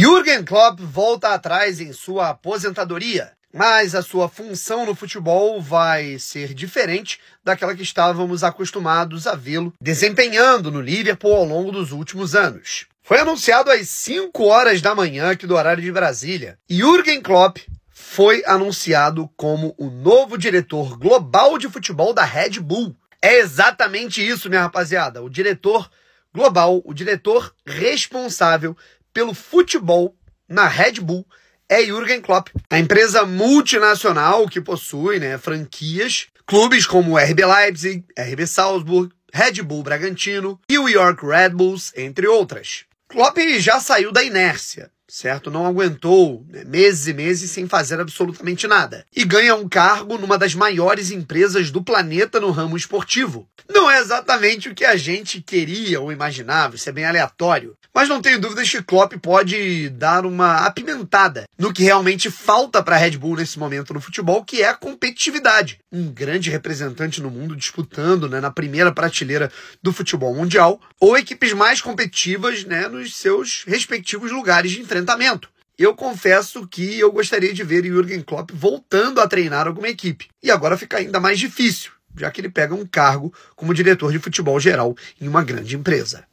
Jürgen Klopp volta atrás em sua aposentadoria, mas a sua função no futebol vai ser diferente daquela que estávamos acostumados a vê-lo desempenhando no Liverpool ao longo dos últimos anos. Foi anunciado às 5 horas da manhã aqui do horário de Brasília. Jürgen Klopp foi anunciado como o novo diretor global de futebol da Red Bull. É exatamente isso, minha rapaziada. O diretor global, o diretor responsável pelo futebol na Red Bull é Jürgen Klopp. A empresa multinacional que possui né, franquias, clubes como RB Leipzig, RB Salzburg, Red Bull Bragantino, New York Red Bulls, entre outras. Klopp já saiu da inércia certo? Não aguentou né, meses e meses sem fazer absolutamente nada. E ganha um cargo numa das maiores empresas do planeta no ramo esportivo. Não é exatamente o que a gente queria ou imaginava, isso é bem aleatório. Mas não tenho dúvidas que Klopp pode dar uma apimentada no que realmente falta para a Red Bull nesse momento no futebol, que é a competitividade. Um grande representante no mundo disputando né, na primeira prateleira do futebol mundial, ou equipes mais competitivas né, nos seus respectivos lugares de entrega enfrentamento. Eu confesso que eu gostaria de ver Jürgen Klopp voltando a treinar alguma equipe. E agora fica ainda mais difícil, já que ele pega um cargo como diretor de futebol geral em uma grande empresa.